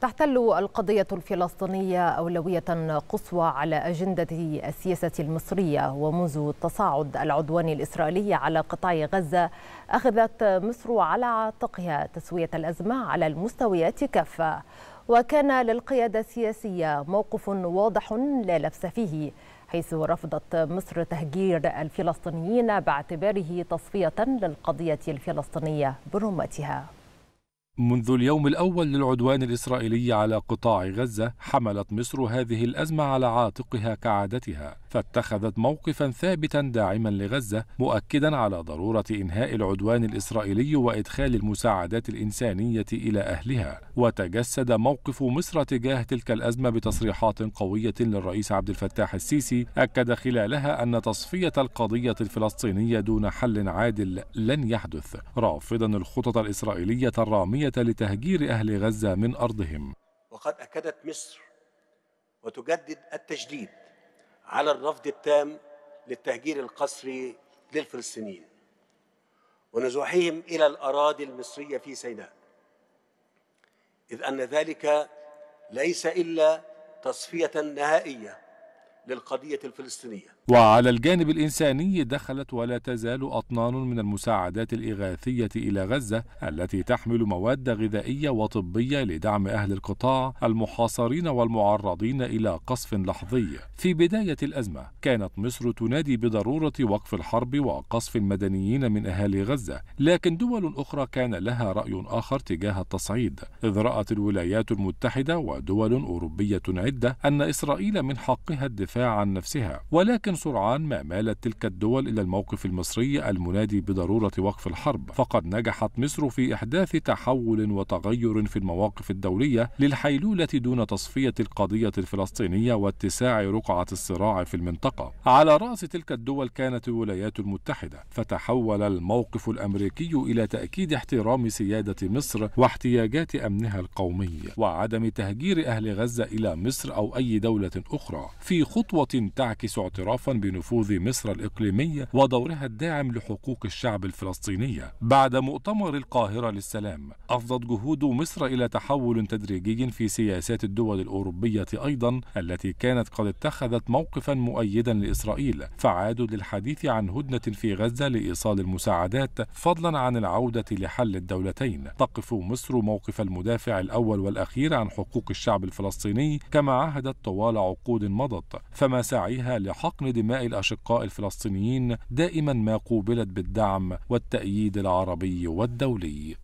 تحتل القضية الفلسطينية أولوية قصوى على أجندة السياسة المصرية ومنذ تصاعد العدوان الإسرائيلي على قطاع غزة أخذت مصر على عاتقها تسوية الأزمة على المستويات كافة وكان للقيادة السياسية موقف واضح لا لبس فيه حيث رفضت مصر تهجير الفلسطينيين باعتباره تصفية للقضية الفلسطينية برمتها منذ اليوم الأول للعدوان الإسرائيلي على قطاع غزة حملت مصر هذه الأزمة على عاتقها كعادتها فاتخذت موقفا ثابتا داعما لغزة مؤكدا على ضرورة إنهاء العدوان الإسرائيلي وإدخال المساعدات الإنسانية إلى أهلها وتجسد موقف مصر تجاه تلك الأزمة بتصريحات قوية للرئيس عبد الفتاح السيسي أكد خلالها أن تصفية القضية الفلسطينية دون حل عادل لن يحدث رافضا الخطط الإسرائيلية الرامية لتهجير أهل غزة من أرضهم وقد أكدت مصر وتجدد التجديد على الرفض التام للتهجير القسري للفلسطينيين ونزوحهم إلى الأراضي المصرية في سيناء إذ أن ذلك ليس إلا تصفية نهائية للقضية الفلسطينية وعلى الجانب الإنساني دخلت ولا تزال أطنان من المساعدات الإغاثية إلى غزة التي تحمل مواد غذائية وطبية لدعم أهل القطاع المحاصرين والمعرضين إلى قصف لحظي. في بداية الأزمة كانت مصر تنادي بضرورة وقف الحرب وقصف المدنيين من أهالي غزة، لكن دول أخرى كان لها رأي آخر تجاه التصعيد، إذ رأت الولايات المتحدة ودول أوروبية عدة أن إسرائيل من حقها الدفاع عن نفسها، ولكن لكن سرعان ما مالت تلك الدول إلى الموقف المصري المنادي بضرورة وقف الحرب فقد نجحت مصر في إحداث تحول وتغير في المواقف الدولية للحيلولة دون تصفية القضية الفلسطينية واتساع رقعة الصراع في المنطقة على رأس تلك الدول كانت الولايات المتحدة فتحول الموقف الأمريكي إلى تأكيد احترام سيادة مصر واحتياجات أمنها القومي وعدم تهجير أهل غزة إلى مصر أو أي دولة أخرى في خطوة تعكس اعتراف اعترافا بنفوذ مصر الإقليمي ودورها الداعم لحقوق الشعب الفلسطينية بعد مؤتمر القاهرة للسلام أفضت جهود مصر إلى تحول تدريجي في سياسات الدول الأوروبية أيضا التي كانت قد اتخذت موقفا مؤيدا لإسرائيل فعادوا للحديث عن هدنة في غزة لإيصال المساعدات فضلا عن العودة لحل الدولتين تقف مصر موقف المدافع الأول والأخير عن حقوق الشعب الفلسطيني كما عهدت طوال عقود مضت فما سعيها لحقن دماء الأشقاء الفلسطينيين دائما ما قوبلت بالدعم والتأييد العربي والدولي